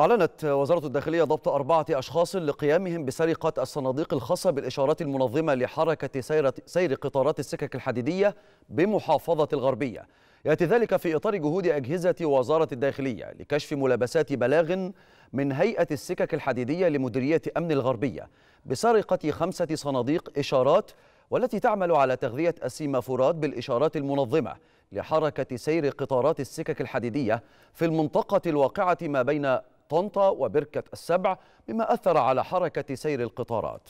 أعلنت وزارة الداخلية ضبط أربعة أشخاص لقيامهم بسرقة الصناديق الخاصة بالإشارات المنظمة لحركة سير, سير قطارات السكك الحديدية بمحافظة الغربية يأتي ذلك في إطار جهود أجهزة وزارة الداخلية لكشف ملابسات بلاغ من هيئة السكك الحديدية لمديرية أمن الغربية بسرقة خمسة صناديق إشارات والتي تعمل على تغذية السيمافورات بالإشارات المنظمة لحركة سير قطارات السكك الحديدية في المنطقة الواقعة ما بين طنطا وبركة السبع مما أثر على حركة سير القطارات